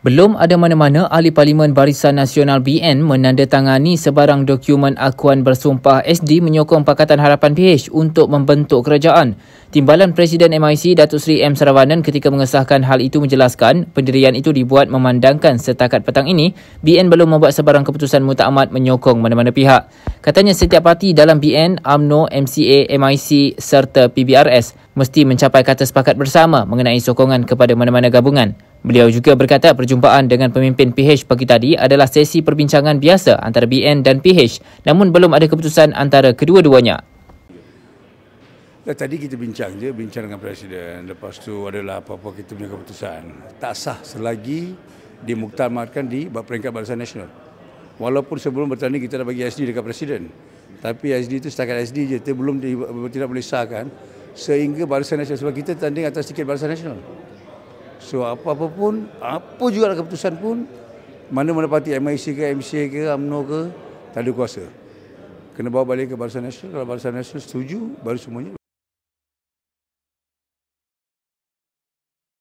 Belum ada mana-mana ahli Parlimen Barisan Nasional BN menandatangani sebarang dokumen akuan bersumpah SD menyokong Pakatan Harapan PH untuk membentuk kerajaan. Timbalan Presiden MIC Datuk Seri M Saravanan ketika mengesahkan hal itu menjelaskan pendirian itu dibuat memandangkan setakat petang ini BN belum membuat sebarang keputusan mutamad menyokong mana-mana pihak. Katanya setiap parti dalam BN, AMNO, MCA, MIC serta PBRS mesti mencapai kata sepakat bersama mengenai sokongan kepada mana-mana gabungan. Beliau juga berkata perjumpaan dengan pemimpin PH pagi tadi adalah sesi perbincangan biasa antara BN dan PH namun belum ada keputusan antara kedua-duanya. tadi kita bincang je, bincang dengan Presiden. Lepas tu adalah apa-apa kita punya keputusan. Tak sah selagi dimuktamarkan di peringkat Barisan Nasional. Walaupun sebelum bertanding kita dah bagi SD dekat Presiden. Tapi SD itu setakat SD je, dia belum di, tidak boleh sahkan sehingga Barisan Nasional. Sebab kita tanding atas tiket Barisan Nasional. So apa-apa pun, apa juga keputusan pun, mana-mana parti MIC ke MC ke UMNO ke, tak ada kuasa. Kena bawa balik ke Barisan Nasional. Kalau Barisan Nasional setuju, baru semuanya.